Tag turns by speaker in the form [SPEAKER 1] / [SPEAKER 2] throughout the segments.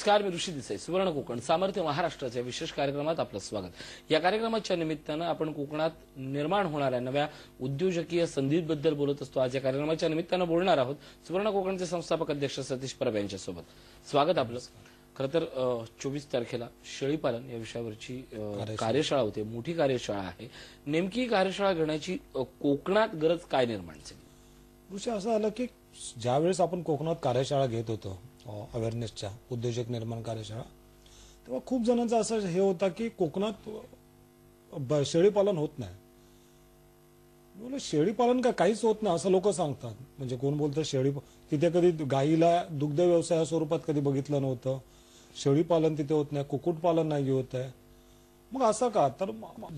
[SPEAKER 1] नमस्कार मी ऋषी देसाई सुवर्ण कोकण सामर्थ्य महाराष्ट्राच्या विशेष कार्यक्रमात आपलं स्वागत या कार्यक्रमाच्या निमित्तानं आपण कोकणात निर्माण होणाऱ्या नव्या उद्योजकीय संधीबद्दल बोलत असतो आज या कार्यक्रमाच्या निमित्तानं बोलणार आहोत सुवर्ण कोकणचे संस्थापक अध्यक्ष सतीश परब यांच्यासोबत स्वागत आपलं तर चोवीस तारखेला शेळीपालन या विषयावरची कार्यशाळा होते मोठी कार्यशाळा आहे नेमकी कार्यशाळा घेण्याची कोकणात गरज काय निर्माण झाली
[SPEAKER 2] ऋषी असं आलं की ज्यावेळेस आपण कोकणात कार्यशाळा घेत होतो अवेअरनेसच्या उद्योजक निर्माण कार्यशाळा तेव्हा खूप जणांचा असं हे होता की कोकणात शेळी पालन होत नाही बोल पालन का काहीच होत नाही असं लोक सांगतात म्हणजे कोण बोलतं शेळी तिथे कधी गाईला दुग्ध व्यवसाया स्वरूपात कधी बघितलं नव्हतं शेळी पालन तिथे होत नाही पालन नाही होत आहे मग असं का तर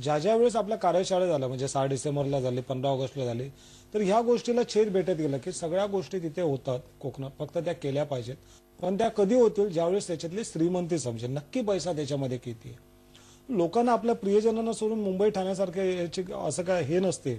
[SPEAKER 2] ज्या ज्या वेळेस आपल्या कार्यशाळा झाल्या म्हणजे सहा डिसेंबरला झाली पंधरा ऑगस्टला झाली तर ह्या गोष्टीला छेद भेटत गेला की सगळ्या गोष्टी तिथे होतात कोकणात फक्त त्या केल्या पाहिजेत पण त्या कधी होतील ज्यावेळेस त्याच्यातली श्रीमंती समजेल नक्की पैसा त्याच्यामध्ये किती लोकांना आपल्या प्रियजनांना सोडून मुंबई ठाण्यासारखे याची असं काय हे नसते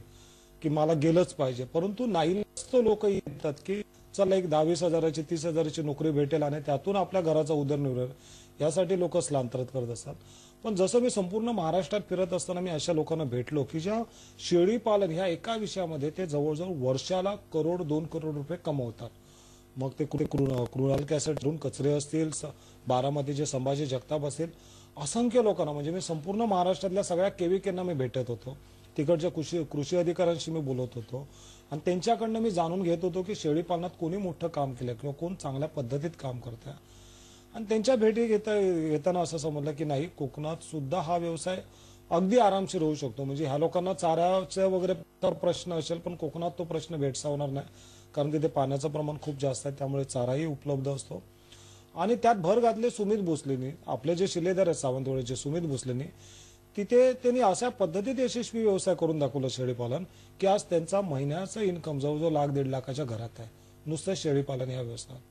[SPEAKER 2] की मला गेलंच पाहिजे परंतु नाही तो लोक येतात की चला एक दहावीस हजाराची तीस हजाराची नोकरी भेटेल आणि त्यातून आपल्या घराचा उदरनिर्वाह यासाठी लोक स्थलांतरित करत असतात पण जसं मी संपूर्ण महाराष्ट्रात फिरत असताना मी अशा लोकांना भेटलो की ज्या शेळी पालन ह्या एका विषयामध्ये ते जवळजवळ वर्षाला करोड दोन करोड रुपये कमवतात मग ते कुठे कृणाल कॅसेट कचरे असतील जे संभाजी जगताप असेल असंख्य लोकांना म्हणजे मी संपूर्ण महाराष्ट्रातल्या सगळ्या केविकेंना मी भेटत होतो तिकडच्या कृषी कृषी अधिकाऱ्यांशी मी बोलत होतो आणि त्यांच्याकडनं मी जाणून घेत होतो की शेळीपालनात कोणी मोठं काम केलं किंवा कोण चांगल्या पद्धतीत काम करतं आणि त्यांच्या भेटी घेता घेताना असं समजलं की नाही कोकणात सुद्धा हा व्यवसाय अगदी आरामशीर होऊ शकतो म्हणजे ह्या लोकांना चाऱ्याचा वगैरे तर प्रश्न असेल पण कोकणात तो प्रश्न भेटसावणार नाही कारण तिथे पाण्याचं प्रमाण खूप जास्त आहे त्यामुळे चाराही उपलब्ध असतो आणि त्यात भर घातले सुमित भोसलेनी आपले जे शिलेदार आहेत सावंतवाडीचे सुमित भोसलेनी तिथे त्यांनी अशा पद्धतीत यशस्वी व्यवसाय करून दाखवला शेळीपालन की आज त्यांचा महिन्याचा इन्कम जवळजवळ लाख दीड लाखाच्या घरात आहे नुसतं शेळीपालन या व्यवसायात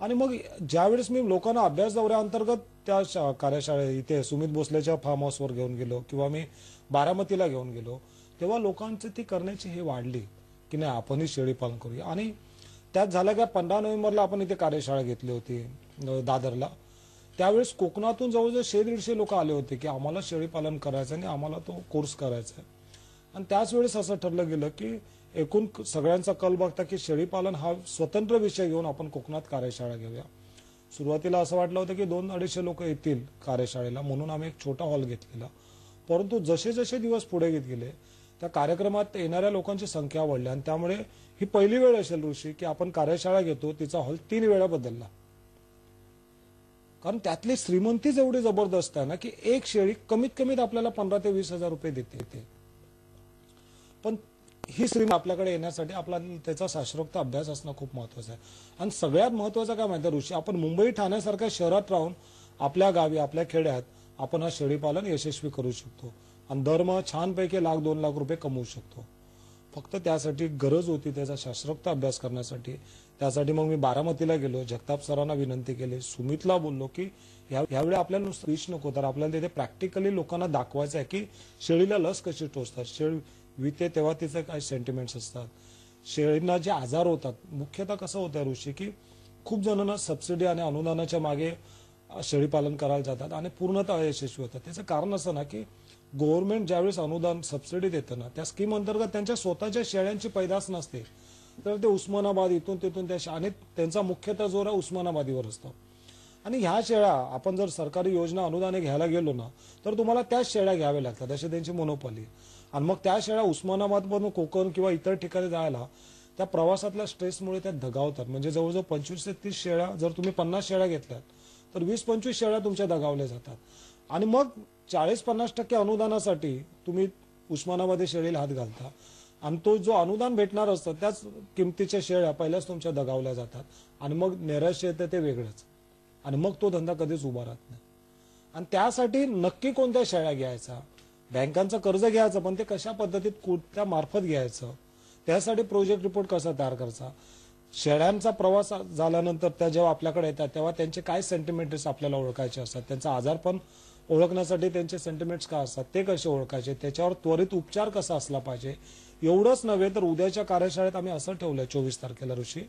[SPEAKER 2] आणि मग ज्यावेळेस मी लोकांना अभ्यास दौऱ्याअंतर्गत त्या कार्यशाळे इथे सुमित भोसलेच्या फार्म हाऊसवर घेऊन गेलो किंवा मी बारामतीला घेऊन गेलो तेव्हा लोकांचं ती करण्याची हे वाढली की नाही आपणही शेळी पालन करूया आणि त्यात झालं काय पंधरा नोव्हेंबरला आपण इथे कार्यशाळा घेतली होती दादरला त्यावेळेस कोकणातून जवळजवळ शे दीडशे लोक आले होते की आम्हाला शेळी पालन करायचं आणि आम्हाला तो कोर्स करायचा आहे आणि त्याच वेळेस असं ठरलं गेलं की एकूण सगळ्यांचा कल बघता की शेळीपालन हा स्वतंत्र विषय घेऊन आपण कोकणात कार्यशाळा घेऊया सुरुवातीला असं वाटलं होतं की दोन अडीचशे लोक येतील कार्यशाळेला म्हणून आम्ही एक छोटा हॉल घेतलेला परंतु जसे जसे दिवस पुढे घेत गेले त्या कार्यक्रमात येणाऱ्या लोकांची संख्या वाढली आणि त्यामुळे ही पहिली वेळ असेल ऋषी की आपण कार्यशाळा घेतो तिचा हॉल तीन वेळा बदलला कारण त्यातली श्रीमंतीच एवढी जबरदस्त आहे ना की एक शेळी कमीत कमीत आपल्याला पंधरा ते वीस हजार रुपये देते पण ही स्त्री आपल्याकडे येण्यासाठी आपला त्याचा शास्त्रोक्त अभ्यास असणं खूप महत्वाचं आहे आणि सगळ्यात महत्वाचं काय माहिती ऋषी आपण मुंबई ठाण्यासारख्या शहरात राहून आपल्या गावी आपल्या खेड्यात आपण हा शेळीपालन यशस्वी करू शकतो आणि धर्म छानपैकी लाख दोन लाख रुपये कमवू शकतो फक्त त्यासाठी गरज होती त्याचा शास्त्रोक्त अभ्यास करण्यासाठी त्यासाठी मग मी बारामतीला गेलो जगताप सरांना विनंती केली सुमितला बोललो की यावेळी आपल्याला नुसतं नको तर आपल्याला तिथे प्रॅक्टिकली लोकांना दाखवायचं आहे की शेळीला लस कशी टोचतात शेळी विते तेव्हा तिचं काय सेंटिमेंट असतात शेळींना जे आजार होतात मुख्यतः कसं होतं ऋषी की खूप जणांना सबसिडी आणि अनुदानाच्या मागे शेळीपालन करायला जातात आणि पूर्णतः यशस्वी होतात त्याचं कारण असं ना की गव्हर्नमेंट ज्यावेळेस अनुदान सबसिडी देतं ना त्या स्कीम अंतर्गत त्यांच्या स्वतःच्या शेळ्यांची पैदास नसते तर ते उस्मानाबाद इथून तिथून त्या आणि त्यांचा मुख्यतः जोर उस्मानाबादीवर असतो आणि ह्या शेळ्या आपण जर सरकारी योजना अनुदाने घ्यायला गेलो ना तर तुम्हाला त्याच शेळ्या घ्याव्या लागतात अशी त्यांची मोनोपॉली आणि मग त्या शाळा उस्मानाबादमधून कोकण किंवा इतर ठिकाणी जायला त्या प्रवासातल्या स्ट्रेसमुळे त्या दगावतात म्हणजे जवळजवळ पंचवीस ते तीस शेळ्या जर तुम्ही पन्नास शेळ्या घेतल्यात तर वीस पंचवीस शेळ्या तुमच्या दगावल्या जातात आणि मग चाळीस पन्नास टक्के अनुदानासाठी तुम्ही उस्मानाबादी शेळीला हात घालता आणि तो जो अनुदान भेटणार असतो त्याच किमतीच्या शेळ्या पहिल्याच तुमच्या दगावल्या जातात आणि मग नैराश्य येतं ते वेगळंच आणि मग तो धंदा कधीच उभा राहत नाही आणि त्यासाठी नक्की कोणत्या शेळ्या घ्यायचा बँकांचं कर्ज घ्यायचं पण ते कशा पद्धतीत कुठल्या मार्फत घ्यायचं त्यासाठी प्रोजेक्ट रिपोर्ट कसा तयार करायचा शेळ्यांचा प्रवास झाल्यानंतर त्या जेव्हा आपल्याकडे येतात तेव्हा त्यांचे काय सेंटिमेंट्स आपल्याला ओळखायचे असतात त्यांचा आजार पण ओळखण्यासाठी त्यांचे सेंटिमेंट्स काय असतात ते कसे ओळखायचे त्याच्यावर त्वरित उपचार कसा असला पाहिजे एवढंच नव्हे तर उद्याच्या कार्यशाळेत आम्ही असं ठेवलं चोवीस तारखेला ऋषी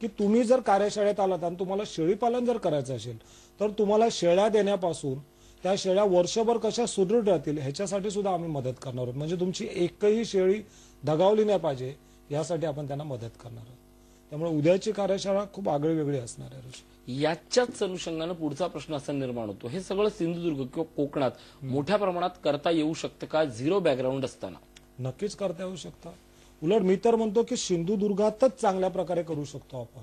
[SPEAKER 2] की तुम्ही जर कार्यशाळेत आलात आणि तुम्हाला शेळीपालन जर करायचं असेल तर तुम्हाला शेळ्या देण्यापासून त्या शेळ्या वर्षभर कशा सुदृढ राहतील ह्याच्यासाठी सुद्धा आम्ही मदत करणार आहोत म्हणजे तुमची एकही शेळी दगावली नाही पाहिजे यासाठी आपण त्यांना मदत करणार आहोत त्यामुळे उद्याची कार्यशाळा खूप आगळी वेगळी असणार आहे
[SPEAKER 1] ऋषी याच्याच अनुषंगानं पुढचा प्रश्न असा निर्माण होतो हे सगळं सिंधुदुर्ग किंवा कोकणात मोठ्या प्रमाणात करता येऊ शकतं का झिरो बॅकग्राऊंड असताना
[SPEAKER 2] नक्कीच करता येऊ शकतं उलट मी तर म्हणतो की सिंधुदुर्गातच चांगल्या प्रकारे करू शकतो आपण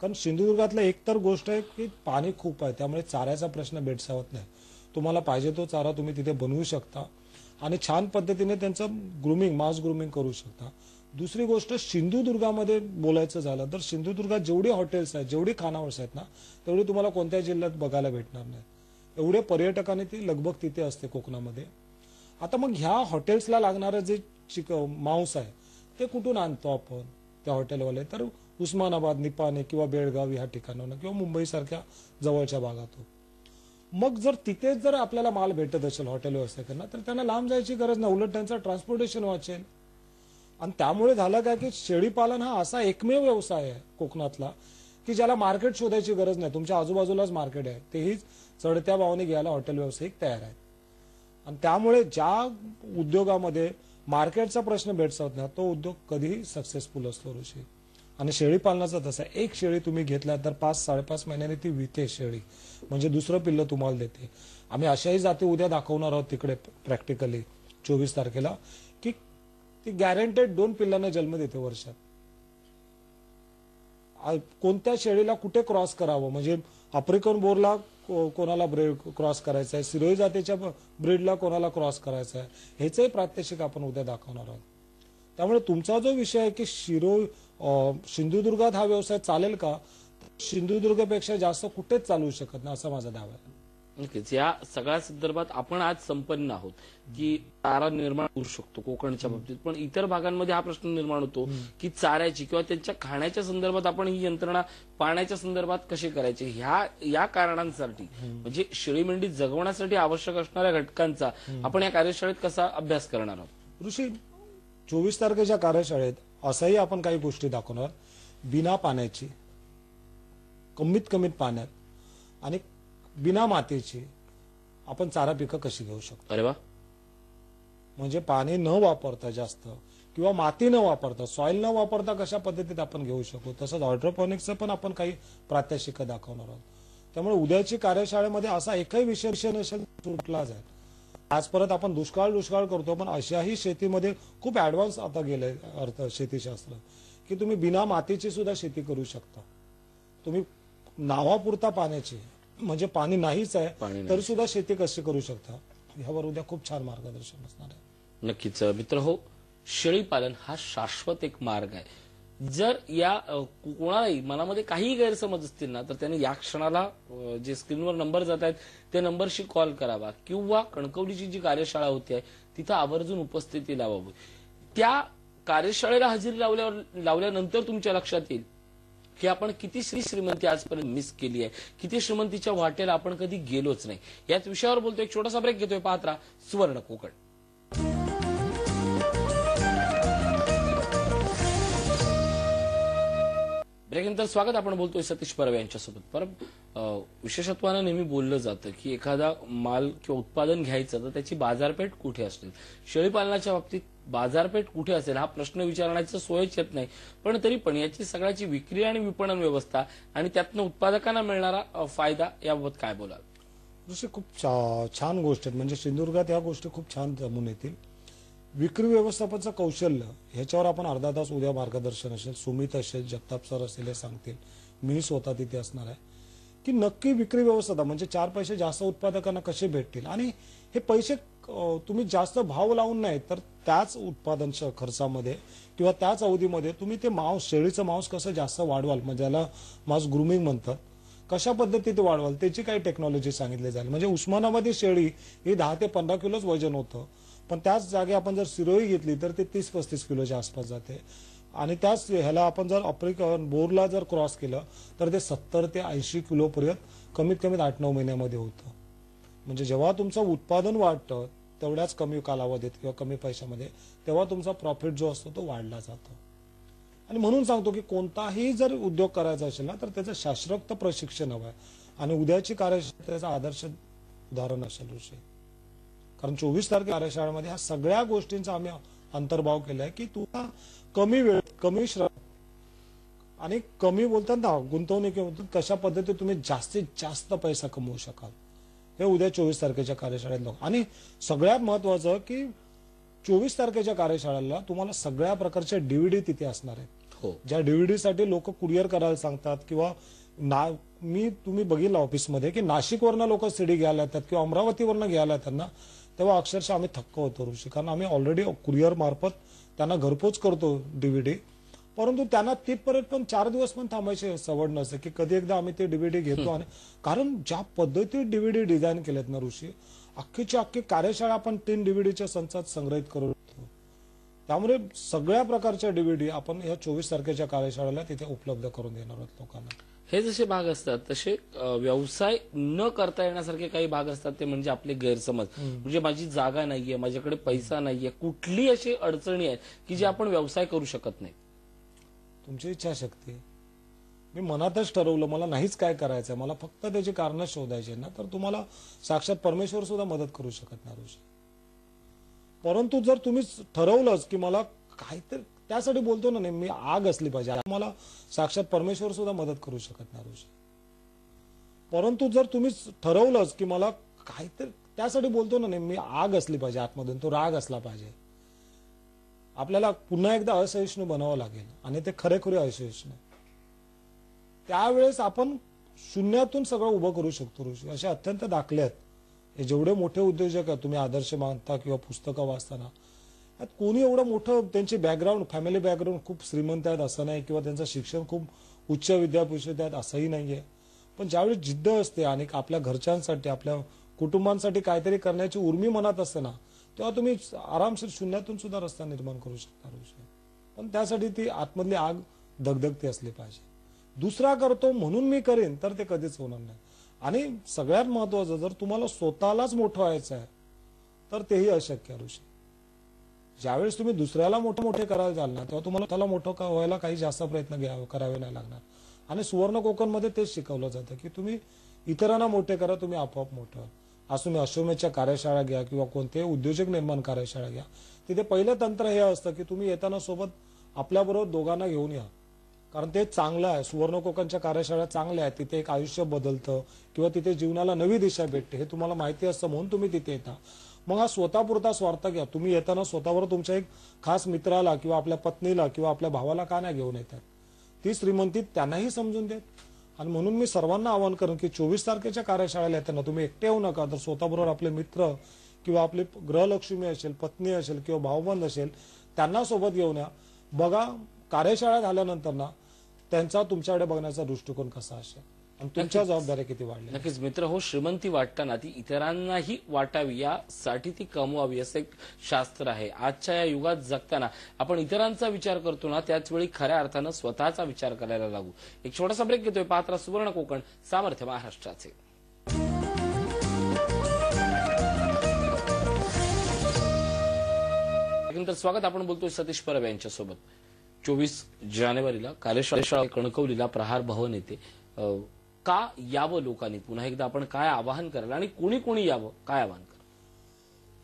[SPEAKER 2] कारण सिंधुदुर्गातलं एक तर गोष्ट आहे की पाणी खूप आहे त्यामुळे चाऱ्याचा प्रश्न भेडसावत नाही तुम्हाला पाहिजे तो चारा तुम्ही तिथे बनवू शकता आणि छान पद्धतीने त्यांचं ग्रुमिंग मास ग्रुमिंग करू शकता दुसरी गोष्ट सिंधुदुर्गामध्ये बोलायचं झालं तर सिंधुदुर्गात जेवढी हॉटेल्स आहेत जेवढी खानावर आहेत ना तेवढी तुम्हाला कोणत्या जिल्ह्यात बघायला भेटणार नाही एवढे पर्यटकांनी ती लगभग तिथे असते कोकणामध्ये आता मग ह्या हॉटेल्सला लागणारं जे चिक मांस आहे ते कुठून आणतो आपण त्या हॉटेलवाले तर उस्मानाबाद निपाने किंवा बेळगाव ह्या ठिकाणावर किंवा मुंबईसारख्या जवळच्या भागातून मग जर तिथेच जर आपल्याला माल भेटत असेल हॉटेल व्यवसायिकांना तर त्यांना लांब जायची गरज नाही उलट त्यांचं ट्रान्सपोर्टेशन वाचेल आणि त्यामुळे झालं काय की शेळीपालन हा असा एकमेव व्यवसाय आहे कोकणातला की ज्याला मार्केट शोधायची गरज नाही तुमच्या आजूबाजूलाच मार्केट आहे तेहीच चढत्या भावाने घ्यायला हॉटेल व्यावसायिक तयार आहेत आणि त्यामुळे ज्या उद्योगामध्ये मार्केटचा प्रश्न भेटसावत नाही तो उद्योग कधीही सक्सेसफुल असतो ऋषी आणि शेळी पालनाचा तसा एक शेळी तुम्ही घेतला तर पाच साडेपाच महिन्याने ती विते शेळी म्हणजे दुसरं पिल्ल तुम्हाला देते आम्ही अशाही जाती उद्या दाखवणार आहोत तिकडे प्रॅक्टिकली चोवीस तारखेला की ती गॅरंटेड दोन पिल्लांना जन्म देते वर्षात कोणत्या शेळीला कुठे क्रॉस करावं म्हणजे आफ्रिकन बोरला कोणाला ब्रेड क्रॉस करायचा आहे सिरोई जातीच्या ब्रीडला कोणाला क्रॉस करायचा आहे ह्याचंही प्रात्यक्षिक आपण उद्या दाखवणार आहोत त्यामुळे तुमचा जो विषय आहे की शिरो सिंधुदुर्गात हा व्यवसाय चालेल का सिंधुदुर्गपेक्षा जास्त कुठेच चालू शकत नाही असा माझा दावा आहे
[SPEAKER 1] नक्कीच या सगळ्या संदर्भात आपण आज संपन्न आहोत की चारा निर्माण होऊ शकतो कोकणच्या बाबतीत पण इतर भागांमध्ये हा प्रश्न निर्माण होतो की चाऱ्याची किंवा त्यांच्या खाण्याच्या संदर्भात आपण ही यंत्रणा पाण्याच्या संदर्भात कशी करायची ह्या या कारणांसाठी म्हणजे शिळीमेंडी जगवण्यासाठी आवश्यक असणाऱ्या घटकांचा आपण या कार्यशाळेत कसा अभ्यास करणार आहोत
[SPEAKER 2] ऋषी चोवीस तारखेच्या कार्यशाळेत असाही आपण काही गोष्टी दाखवणार बिना पाण्याची कमीत कमीत पाण्यात आणि बिना मातीची आपण चारा पिकं कशी घेऊ शकतो अरे वा म्हणजे पाणी न वापरता जास्त किंवा माती न वापरता सॉइल न वापरता कशा पद्धतीत आपण घेऊ शकू तसंच हायड्रोपॉनिक्सचं पण आपण काही प्रात्यक्षिक दाखवणार आहोत त्यामुळे उद्याची कार्यशाळेमध्ये असा एकही विषय तुटला जाईल आज परत आपण दुष्काळ दुष्काळ करतो पण अशाही शेतीमध्ये खूप ऍडव्हान्स आता गेले अर्थ शेतीशास्त्र की तुम्ही बिना मातीची सुद्धा शेती करू शकता तुम्ही नावापुरता पाण्याची म्हणजे पाणी नाहीच आहे तरी सुद्धा शेती कशी करू शकता ह्यावर उद्या खूप छान मार्गदर्शन असणार
[SPEAKER 1] आहे नक्कीच मित्र हो शेळी पालन हा शाश्वत एक मार्ग आहे जर या कोणालाही मनामध्ये काही गैरसमज असतील ना तर त्यांनी या क्षणाला जे स्क्रीनवर नंबर जात आहेत त्या नंबरशी कॉल करावा किंवा कणकवलीची जी कार्यशाळा होती आहे तिथं आवर्जून उपस्थिती लावावी त्या कार्यशाळेला हजेरी लावल्यावर लावल्यानंतर तुमच्या लक्षात येईल की आपण किती श्री श्रीमंती आजपर्यंत मिस केली आहे किती श्रीमंतीच्या वाटेला आपण कधी गेलोच नाही याच विषयावर बोलतो एक छोटासा ब्रेक घेतोय पात्रा सुवर्ण कोकण त्याच्यानंतर स्वागत आपण बोलतोय सतीश परब यांच्यासोबत परब विशेषत्वानं नेहमी बोललं जातं की एखादा माल किंवा उत्पादन घ्यायचं तर त्याची बाजारपेठ कुठे असते शेळीपालनाच्या बाबतीत बाजारपेठ कुठे असेल हा प्रश्न विचारण्याचं सोयच येत नाही पण तरी पण याची सगळ्याची विक्री आणि विपणन व्यवस्था आणि त्यातनं उत्पादकांना मिळणारा फायदा याबाबत काय बोलाल
[SPEAKER 2] जसे खूप छान गोष्ट आहेत म्हणजे सिंधुदुर्गात या गोष्टी खूप छान जमून येतील विक्री व्यवस्थापनचं कौशल्य ह्याच्यावर आपण अर्धा तास उद्या मार्गदर्शन असेल सुमित असेल जगताप सर असेल हे सांगतील मी स्वतः तिथे असणार आहे की नक्की विक्री व्यवस्था म्हणजे चार पैसे जास्त उत्पादकांना कसे भेटतील आणि हे पैसे तुम्ही जास्त भाव लावून नाही तर त्याच उत्पादन खर्चामध्ये किंवा त्याच अवधीमध्ये तुम्ही ते मांस शेळीचं मांस कसं जास्त वाढवाल म्हणजे ज्याला मांस ग्रुमिंग म्हणतात कशा पद्धतीत वाढवाल त्याची काही टेक्नॉलॉजी सांगितली जाईल म्हणजे उस्मानाबादी शेळी ही दहा ते पंधरा किलोच वजन होतं पण त्याच जागे आपण जर सिरोई घेतली तर ते तीस पस्तीस किलोच्या आसपास जाते आणि त्याच ह्याला आपण जर ऑपरेकॉन बोरला जर क्रॉस केलं तर ते सत्तर ते ऐंशी किलोपर्यंत कमीत कमी आठ नऊ महिन्यामध्ये होतं म्हणजे जेव्हा तुमचं उत्पादन वाढतं तेवढ्याच कमी कालावधीत किंवा कमी पैशामध्ये तेव्हा तुमचा प्रॉफिट जो असतो तो वाढला जातो आणि म्हणून सांगतो की कोणताही जर उद्योग करायचा असेल ना तर त्याचं शास्त्रोक्त प्रशिक्षण हवं आहे आणि उद्याची त्याचं आदर्श उदाहरण असेल ऋषी कारण चोवीस तारखे कार्यशाळेमध्ये ह्या सगळ्या गोष्टींचा आम्ही अंतर्भाव केलाय की तुला कमी वेळ कमी श्रम आणि कमी बोलतात ना गुंतवणुकीमधून कशा पद्धतीने तुम्ही जास्तीत जास्त पैसा कमवू शकाल हे उद्या चोवीस तारखेच्या कार्यशाळेत आणि सगळ्यात महत्वाचं की चोवीस तारखेच्या कार्यशाळेला तुम्हाला सगळ्या प्रकारच्या डीव्हीडी तिथे असणार आहेत हो ज्या डीव्हीडी साठी लोक कुरिअर करायला सांगतात किंवा ना मी तुम्ही बघितलं ऑफिसमध्ये की नाशिकवरनं लोक सीडी घ्यायला येतात किंवा अमरावतीवरनं घ्यायला येतात ना तेव्हा अक्षरशः आम्ही थक्क होतो ऋषी कारण आम्ही ऑलरेडी कुरिअर मार्फत त्यांना घरपोच करतो डीव्हीडी परंतु त्यांना तिथपर्यंत पण चार दिवस पण थांबायचे सवड नसते की कधी एकदा आम्ही ते डीव्हीडी घेतो आणि कारण ज्या पद्धतीत डीव्हीडी डिझाईन केलेत ना ऋषी अख्खीची अख्खी कार्यशाळा आपण तीन डीव्हीडीच्या संचात संग्रहित करू शकतो त्यामुळे सगळ्या प्रकारच्या डीव्हीडी आपण या चोवीस तारखेच्या कार्यशाळेला तिथे उपलब्ध करून देणार आहोत लोकांना
[SPEAKER 1] हे जसे भाग असतात तसे व्यवसाय न करता येण्यासारखे काही भाग असतात ते म्हणजे आपले गैरसमज म्हणजे माझी जागा नाहीये माझ्याकडे पैसा नाहीये कुठली अशी अडचणी आहेत की जे आपण व्यवसाय करू शकत नाही
[SPEAKER 2] तुमची इच्छाशक्ती मी मनातच ठरवलं मला नाहीच काय करायचं मला फक्त त्याची कारण शोधायचे ना तर तुम्हाला साक्षात परमेश्वर सुद्धा मदत करू शकत नाही परंतु जर तुम्ही ठरवलंच की मला काहीतरी त्यासाठी बोलतो ना नेहमी आग असली पाहिजे मला साक्षात परमेश्वर सुद्धा मदत करू शकत नाही ऋषी परंतु जर तुम्ही ठरवलंच की मला काहीतरी त्यासाठी बोलतो ना नेहमी आग असली पाहिजे आतमधून तो राग असला पाहिजे आपल्याला पुन्हा एकदा असहिष्णू बनावं लागेल आणि ते खरेखुरे असहिष्णू त्यावेळेस आपण शून्यातून सगळं उभं करू शकतो ऋषी असे अत्यंत दाखले आहेत हे जेवढे मोठे उद्योजक आहेत तुम्ही आदर्श मानता किंवा पुस्तकं वाचताना कोणी एवढं मोठं त्यांची बॅकग्राऊंड फॅमिली बॅकग्राऊंड खूप श्रीमंत आहेत असं नाही किंवा त्यांचं शिक्षण खूप उच्च विद्यापीठात आहेत असंही नाही आहे पण ज्यावेळी जिद्द असते आणि आपल्या घरच्यांसाठी आपल्या कुटुंबांसाठी काहीतरी करण्याची उर्मी मनात असते ना तेव्हा तुम्ही आरामशीर शून्यातून सुद्धा रस्ता निर्माण करू शकता ऋषी पण त्यासाठी ती आतमधली आग धगधगती असली पाहिजे दुसरा करतो म्हणून मी करेन तर ते कधीच होणार नाही आणि सगळ्यात महत्वाचं जर तुम्हाला स्वतःलाच मोठं व्हायचं आहे तर तेही अशक्य ऋषी ज्यावेळेस तुम्ही दुसऱ्याला मोठं मोठे करायला जाल ना तेव्हा तुम्हाला त्याला मोठं का व्हायला काही जास्त प्रयत्न करावे नाही लागणार आणि सुवर्ण कोकण मध्ये तेच शिकवलं जातं की तुम्ही इतरांना मोठे करा तुम्ही आपोआप मोठं आज तुम्ही अश्वमेधच्या कार्यशाळा घ्या किंवा कोणते उद्योजक निर्माण कार्यशाळा घ्या तिथे पहिलं तंत्र हे असतं की तुम्ही येताना सोबत आपल्याबरोबर दोघांना घेऊन या कारण ते चांगलं आहे सुवर्ण कोकणच्या कार्यशाळा चांगल्या आहेत तिथे एक आयुष्य बदलतं किंवा तिथे जीवनाला नवी दिशा भेटते हे तुम्हाला माहिती असतं म्हणून तुम्ही तिथे येता मग हा स्वतःपुरता स्वार्थ घ्या तुम्ही येताना स्वतःवर तुमच्या एक खास मित्राला किंवा आपल्या पत्नीला किंवा आपल्या भावाला का नाही घेऊन येतात ती श्रीमंती त्यांनाही समजून देत आणि म्हणून मी सर्वांना आवाहन करेन की चोवीस तारखेच्या कार्यशाळेला येताना तुम्ही एकटे येऊ नका तर स्वतःबरोबर आपले मित्र किंवा आपले ग्रहलक्ष्मी असेल पत्नी असेल किंवा भाऊबंद असेल त्यांना सोबत घेऊन या बघा कार्यशाळा झाल्यानंतर ना त्यांचा तुमच्याकडे बघण्याचा दृष्टिकोन कसा असेल आणि तुमच्या जबाबदाऱ्या किती वाढल्या
[SPEAKER 1] नक्कीच मित्र हो श्रीमंती वाटताना ती इतरांनाही वाटावी यासाठी ती कमवावी असं एक शास्त्र आहे आजच्या या युगात जगताना आपण इतरांचा विचार करतो ना त्याचवेळी खऱ्या अर्थानं स्वतःचा विचार करायला लागू एक छोटासा ब्रेक घेतोय पात्रा सुवर्ण कोकण सामर्थ्य महाराष्ट्राचे तर स्वागत आपण बोलतोय सतीश परब यांच्यासोबत चोवीस जानेवारीला कार्यशाळा कणकवलीला प्रहार भवन येते का यावं लोकांनी पुन्हा एकदा आपण काय आवाहन करायला आणि कोणी कोणी यावं काय आवाहन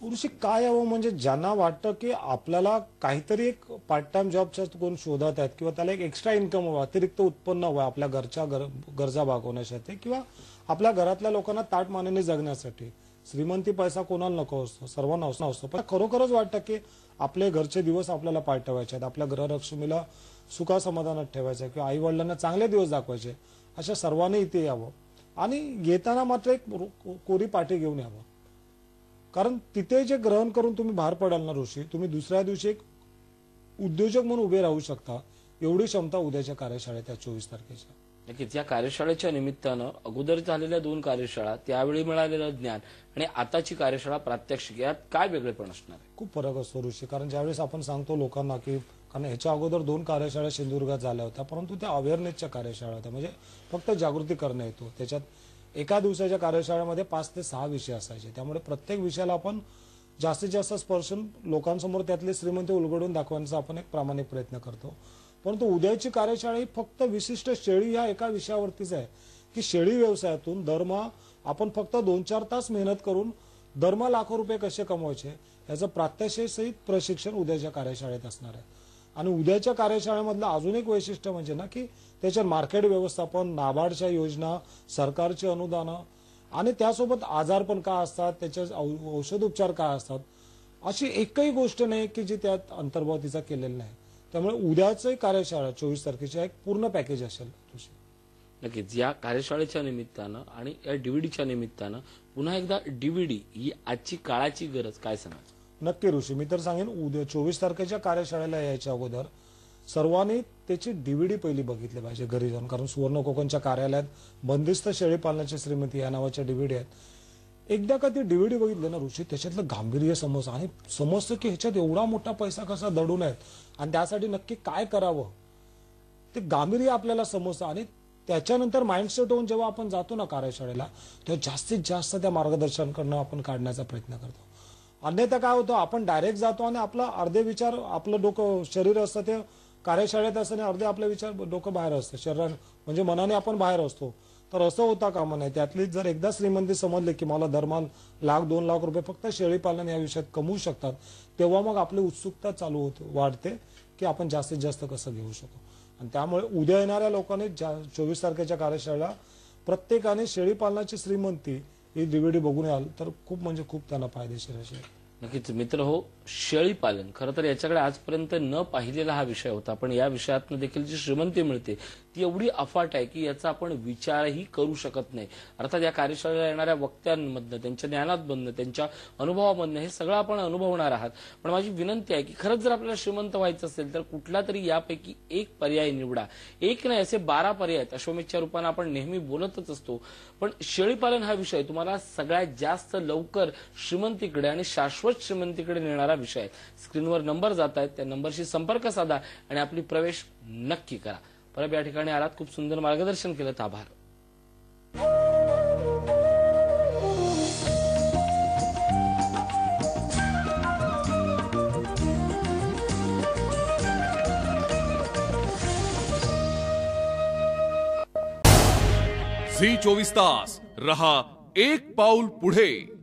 [SPEAKER 2] पुरुषी काय यावं म्हणजे ज्यांना वाटतं की आपल्याला काहीतरी एक पार्ट टाइम जॉबच्या कोण शोधत आहेत किंवा त्याला एक एक्स्ट्रा इन्कम हवा अतिरिक्त उत्पन्न हवं आपल्या घरच्या गरजा भागवण्यासाठी किंवा आपल्या घरातल्या लोकांना ताट मानेने जगण्यासाठी श्रीमंती पैसा कोणाला नको असतो सर्वांना असतो पण खरोखरच वाटतं की आपले घरचे दिवस आपल्याला पाठवायचे आहेत आपल्या ग्रहलक्ष्मीला सुखासमाधानात ठेवायचं किंवा आई वडिलांना चांगले दिवस दाखवायचे अशा सर्वांनी इथे यावं आणि घेताना मात्र एक कोरी पाठी घेऊन यावं कारण तिथे जे ग्रहण करून तुम्ही बाहेर पडाल ना ऋषी तुम्ही दुसऱ्या दिवशी एक उद्योजक म्हणून उभे राहू शकता एवढी क्षमता उद्याच्या कार्यशाळेत त्या चोवीस तारखेच्या
[SPEAKER 1] नक्कीच या कार्यशाळेच्या निमित्तानं अगोदर झालेल्या दोन कार्यशाळा त्यावेळी मिळालेलं ज्ञान आणि आताची कार्यशाळा प्रात्यक्षिक यात काय वेगळेपण असणार आहे
[SPEAKER 2] खूप फरक असतो ऋषी कारण ज्यावेळेस आपण सांगतो लोकांना की कारण याच्या अगोदर दोन कार्यशाळा सिंधुदुर्गात झाल्या होत्या परंतु त्या अवेअरनेसच्या कार्यशाळा होत्या म्हणजे फक्त जागृती करणं येतो त्याच्यात एका दिवसाच्या कार्यशाळेमध्ये पाच ते सहा विषय असायचे त्यामुळे प्रत्येक विषयाला आपण जास्तीत जास्त स्पर्शन लोकांसमोर त्यातले श्रीमंत उलगडून दाखवण्याचा आपण एक प्रामाणिक प्रयत्न करतो परंतु उद्याची कार्यशाळा ही फक्त विशिष्ट शेळी या एका विषयावरतीच आहे की शेळी व्यवसायातून दरमा आपण फक्त दोन चार तास मेहनत करून दरमहा लाखो रुपये कसे कमवायचे याचं प्रात्यक्षिक सहित प्रशिक्षण उद्याच्या कार्यशाळेत असणार आहे आणि उद्याच्या कार्यशाळेमधलं अजून एक वैशिष्ट्य म्हणजे ना की त्याच्यात मार्केट व्यवस्थापन नाबार्डच्या योजना सरकारची अनुदानं आणि त्यासोबत आजार पण काय असतात त्याच्या औषध उपचार काय असतात अशी एकही गोष्ट नाही की जी त्यात अंतर्भाव तिचा केलेला नाही त्यामुळे उद्याचही कार्यशाळा चोवीस तारखेच्या एक पूर्ण पॅकेज असेल तुझी
[SPEAKER 1] नक्कीच या कार्यशाळेच्या निमित्तानं आणि या डीव्हीडीच्या निमित्तानं पुन्हा एकदा डीव्हीडी ही आजची काळाची गरज काय सांगायची
[SPEAKER 2] नक्की ऋषी मी तर सांगेन उद्या चोवीस तारखेच्या कार्यशाळेला यायच्या अगोदर सर्वांनी त्याची डीव्हीडी पहिली बघितली पाहिजे घरी जाऊन कारण सुवर्ण कोकणच्या कार्यालयात बंदिस्त शेळी पालनाची श्रीमती या नावाच्या डीव्हीडी आहेत एकदा का ती डीव्हीडी बघितले ना ऋषी त्याच्यातलं गांभीर्य समजतं आणि समजतं की ह्याच्यात एवढा मोठा पैसा कसा दडून आहेत आणि त्यासाठी नक्की काय करावं ते गांभीर्य आपल्याला समजतं आणि त्याच्यानंतर माइंडसेट होऊन जेव्हा आपण जातो ना कार्यशाळेला तेव्हा जास्तीत जास्त त्या मार्गदर्शन आपण काढण्याचा प्रयत्न करतो अन्यथा काय होतं आपण डायरेक्ट जातो आणि आपला अर्धे विचार आपलं डोकं शरीर असतं ते कार्यशाळेत आणि अर्धे आपले विचार डोकं बाहेर असतं शरीर म्हणजे मनाने आपण बाहेर असतो तर असं होता काम नाही त्यातली जर एकदा श्रीमंती समजले की मला दरमहा लाख दोन लाख रुपये फक्त शेळीपालन या विषयात कमवू शकतात तेव्हा मग आपली उत्सुकता चालू होते वाढते की आपण जास्तीत जास्त कसं घेऊ शकतो आणि त्यामुळे उद्या येणाऱ्या लोकांनी चोवीस तारखेच्या कार्यशाळेला प्रत्येकाने शेळीपालनाची श्रीमंती ही डीव्हीडी बघून याल तर खूप म्हणजे खूप त्यांना फायदेशीर असेल
[SPEAKER 1] नक्कीच मित्र हो शेळी पालन खरं तर याच्याकडे आजपर्यंत न पाहिलेला हा विषय होता पण या विषयातनं देखील जी श्रीमंती मिळते ती एवढी अफाट आहे की याचा आपण विचारही करू शकत नाही अर्थात या कार्यशाळेला येणाऱ्या वक्त्यांमधनं त्यांच्या ज्ञानामधनं त्यांच्या अनुभवामधनं हे सगळं आपण अनुभवणार आहात पण माझी विनंती आहे की खरंच जर आपल्याला श्रीमंत व्हायचं असेल तर कुठला तरी यापैकी एक पर्याय निवडा एक नाही असे बारा पर्याय आहेत अश्वमेधच्या रूपानं आपण नेहमी बोलतच असतो पण शेळीपालन हा विषय तुम्हाला सगळ्यात जास्त लवकर श्रीमंतीकडे आणि शाश्वत श्रीमंतीकडे नेणारा विषय आहे स्क्रीनवर नंबर जात आहेत त्या नंबरशी संपर्क साधा आणि आपली प्रवेश नक्की करा परब या ठिकाणी आलात खूप सुंदर मार्गदर्शन केलं आभार
[SPEAKER 2] झी चोवीस तास रहा एक पाऊल पुढे